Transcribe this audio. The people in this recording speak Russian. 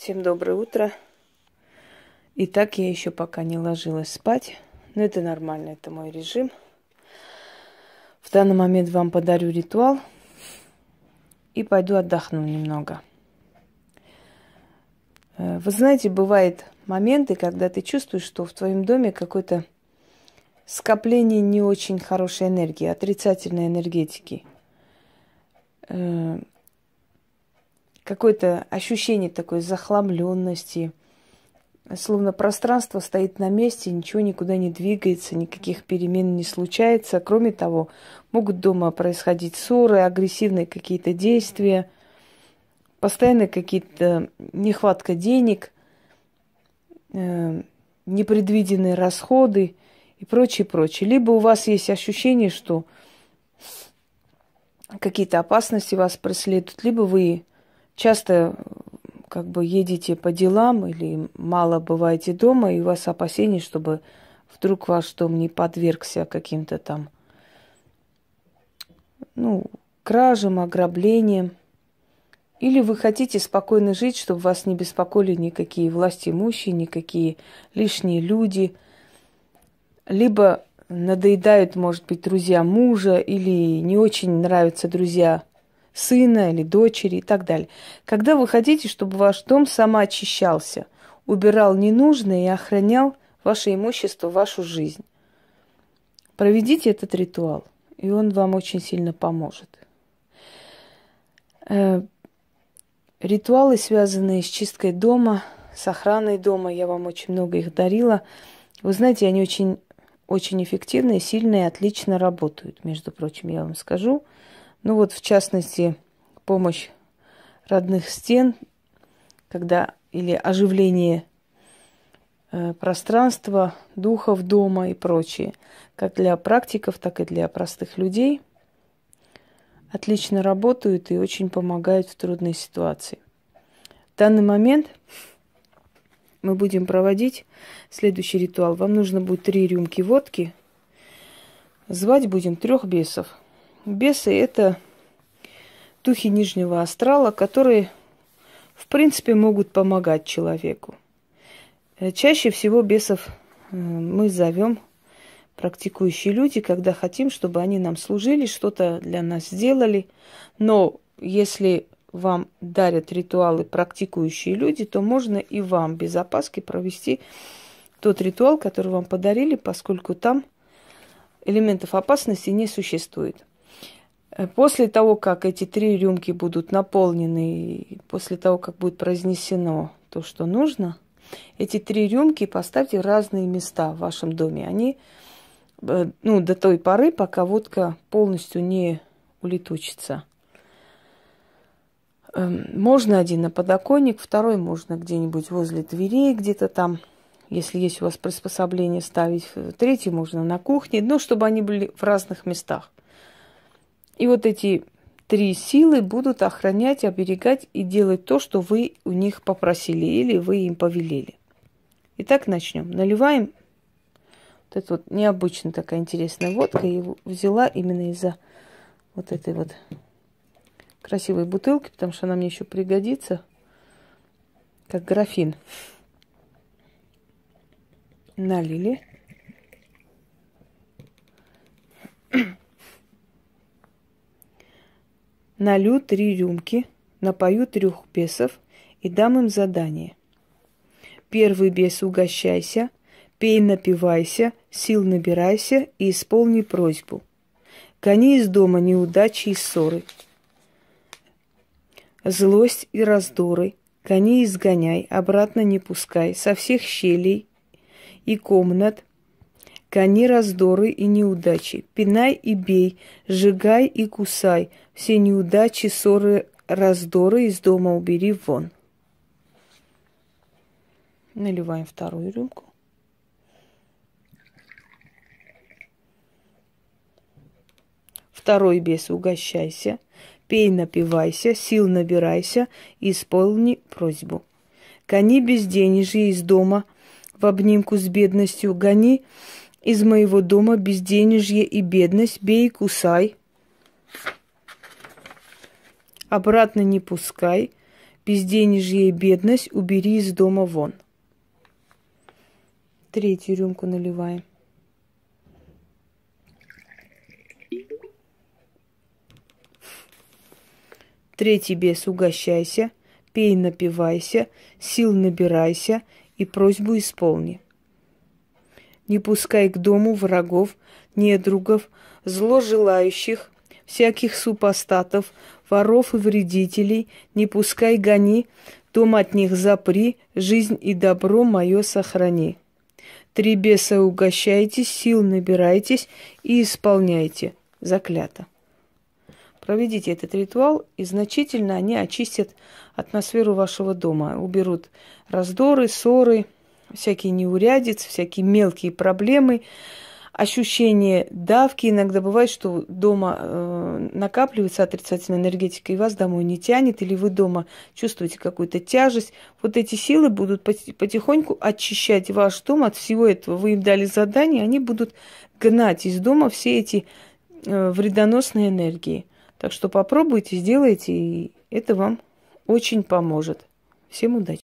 Всем доброе утро. И так я еще пока не ложилась спать. Но это нормально, это мой режим. В данный момент вам подарю ритуал и пойду отдохну немного. Э, вы знаете, бывают моменты, когда ты чувствуешь, что в твоем доме какое-то скопление не очень хорошей энергии, отрицательной энергетики. Э, какое-то ощущение такой захламленности, словно пространство стоит на месте, ничего никуда не двигается, никаких перемен не случается. Кроме того, могут дома происходить ссоры, агрессивные какие-то действия, постоянно какие-то нехватка денег, э, непредвиденные расходы и прочее, прочее. Либо у вас есть ощущение, что какие-то опасности вас преследуют, либо вы часто как бы едете по делам или мало бываете дома, и у вас опасения, чтобы вдруг ваш дом не подвергся каким-то там, ну, кражам, ограблениям. Или вы хотите спокойно жить, чтобы вас не беспокоили никакие власти имущие, никакие лишние люди. Либо надоедают, может быть, друзья мужа, или не очень нравятся друзья сына или дочери и так далее. Когда вы хотите, чтобы ваш дом самоочищался, убирал ненужное и охранял ваше имущество, вашу жизнь. Проведите этот ритуал, и он вам очень сильно поможет. Э, ритуалы, связанные с чисткой дома, с охраной дома, я вам очень много их дарила. Вы знаете, они очень, очень эффективные, сильные, отлично работают, между прочим, я вам скажу. Ну вот, в частности, помощь родных стен, когда или оживление э, пространства, духов дома и прочее, как для практиков, так и для простых людей, отлично работают и очень помогают в трудной ситуации. В данный момент мы будем проводить следующий ритуал. Вам нужно будет три рюмки водки. Звать будем трех бесов – Бесы – это духи нижнего астрала, которые, в принципе, могут помогать человеку. Э, чаще всего бесов э, мы зовем практикующие люди, когда хотим, чтобы они нам служили, что-то для нас сделали. Но если вам дарят ритуалы практикующие люди, то можно и вам без опаски провести тот ритуал, который вам подарили, поскольку там элементов опасности не существует. Э, после того, как эти три рюмки будут наполнены, после того, как будет произнесено то, что нужно, эти три рюмки поставьте в разные места в вашем доме. Они э, ну, до той поры, пока водка полностью не улетучится. Эм, можно один на подоконник, второй можно где-нибудь возле двери, где-то там, если есть у вас приспособление ставить. Э, третий можно на кухне, но ну, чтобы они были в разных местах. И вот эти три силы будут охранять, оберегать и делать то, что вы у них попросили или вы им повелели. Итак, начнем. Наливаем вот это вот необычная такая интересная водка. Я его взяла именно из-за вот этой вот красивой бутылки, потому что она мне еще пригодится, как графин. Налили. Налью три рюмки, напою трех бесов и дам им задание. Первый бес угощайся, пей напивайся, сил набирайся и исполни просьбу. Гони из дома неудачи и ссоры, злость и раздоры, гони изгоняй, обратно не пускай, со всех щелей и комнат, Гони раздоры и неудачи, пинай и бей, сжигай и кусай, все неудачи, ссоры, раздоры из дома убери вон. Наливаем вторую рюмку. Второй бес угощайся, пей напивайся, сил набирайся, исполни просьбу. Гони безденежье из дома в обнимку с бедностью, гони из моего дома безденежье и бедность, бей и кусай. Обратно не пускай, безденежье и бедность убери из дома вон. Третью рюмку наливаем. Третий бес угощайся, пей напивайся, сил набирайся и просьбу исполни не пускай к дому врагов, недругов, желающих, всяких супостатов, воров и вредителей, не пускай гони, дом от них запри, жизнь и добро мое сохрани. Три беса угощайтесь, сил набирайтесь и исполняйте. Заклято. Проведите этот ритуал, и значительно они очистят атмосферу вашего дома, уберут раздоры, ссоры, всякие неурядицы, всякие мелкие проблемы, ощущение давки. Иногда бывает, что дома э, накапливается отрицательная энергетика, и вас домой не тянет, или вы дома чувствуете какую-то тяжесть. Вот эти силы будут потихоньку очищать ваш дом от всего этого. Вы им дали задание, они будут гнать из дома все эти э, вредоносные энергии. Так что попробуйте, сделайте, и это вам очень поможет. Всем удачи!